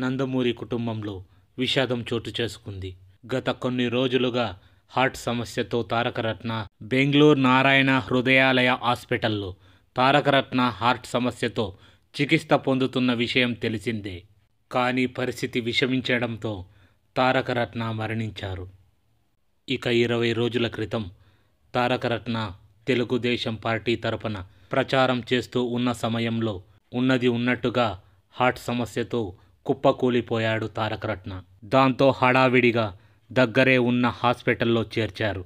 నందమూరి కుటుంబంలో విషాదం చోటు చేసుకుంది గత కొన్ని రోజులుగా హార్ట్ సమస్యతో తారకరత్న బెంగళూరు నారాయణ హృదయాలయ హాస్పిటల్లో తారకరత్న హార్ట్ సమస్యతో చికిత్స పొందుతున్న విషయం తెలిసిందే కానీ పరిస్థితి విషమించడంతో తారకరత్న మరణించారు ఇక ఇరవై రోజుల క్రితం తారకరత్న తెలుగుదేశం పార్టీ తరపున ప్రచారం చేస్తూ ఉన్న సమయంలో ఉన్నది ఉన్నట్టుగా హార్ట్ సమస్యతో కుప్పకూలిపోయాడు తారకరత్న దాంతో హడావిడిగా దగ్గరే ఉన్న హాస్పిటల్లో చేర్చారు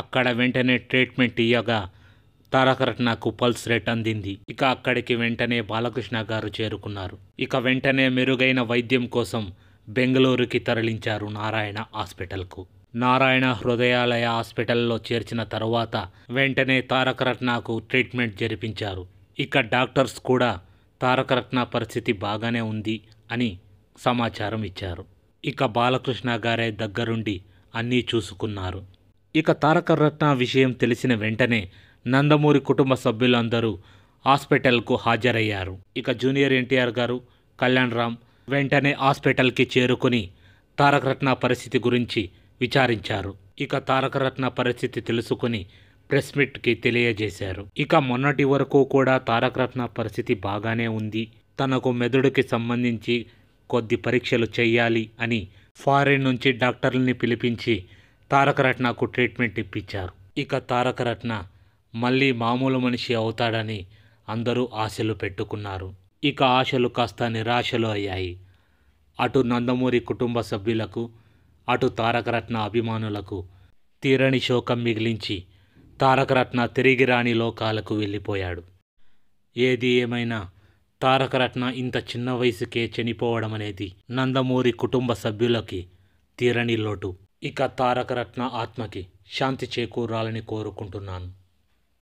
అక్కడ వెంటనే ట్రీట్మెంట్ ఇయ్యగా తారకరత్నకు పల్స్ రేట్ అందింది ఇక అక్కడికి వెంటనే బాలకృష్ణ గారు చేరుకున్నారు ఇక వెంటనే మెరుగైన వైద్యం కోసం బెంగళూరుకి తరలించారు నారాయణ హాస్పిటల్కు నారాయణ హృదయాలయ హాస్పిటల్లో చేర్చిన తరువాత వెంటనే తారకరత్నకు ట్రీట్మెంట్ జరిపించారు ఇక డాక్టర్స్ కూడా తారకరత్న పరిస్థితి బాగానే ఉంది అని సమాచారం ఇచ్చారు ఇక బాలకృష్ణ గారే దగ్గరుండి అన్నీ చూసుకున్నారు ఇక తారకరత్న విషయం తెలిసిన వెంటనే నందమూరి కుటుంబ సభ్యులందరూ హాస్పిటల్కు హాజరయ్యారు ఇక జూనియర్ ఎన్టీఆర్ గారు కళ్యాణ్ రామ్ వెంటనే హాస్పిటల్కి చేరుకుని తారకరత్న పరిస్థితి గురించి విచారించారు ఇక తారకరత్న పరిస్థితి తెలుసుకుని ప్రెస్ మీట్కి తెలియజేశారు ఇక మొన్నటి వరకు కూడా తారకరత్న పరిస్థితి బాగానే ఉంది తనకు మెదడుకి సంబంధించి కొద్ది పరీక్షలు చేయాలి అని ఫారిన్ నుంచి డాక్టర్లని పిలిపించి తారకరత్నకు ట్రీట్మెంట్ ఇప్పించారు ఇక తారకరత్న మళ్ళీ మామూలు మనిషి అవుతాడని అందరూ ఆశలు పెట్టుకున్నారు ఇక ఆశలు కాస్త నిరాశలు అయ్యాయి అటు నందమూరి కుటుంబ సభ్యులకు అటు తారకరత్న అభిమానులకు తీరని శోకం మిగిలించి తారకరత్న తిరిగి రాని లోకాలకు వెళ్ళిపోయాడు ఏది ఏమైనా తారకరత్న ఇంత చిన్న వయసుకే చనిపోవడం అనేది నందమూరి కుటుంబ సభ్యులకి తీరని లోటు ఇక తారకరత్న ఆత్మకి శాంతి చేకూరాలని కోరుకుంటున్నాను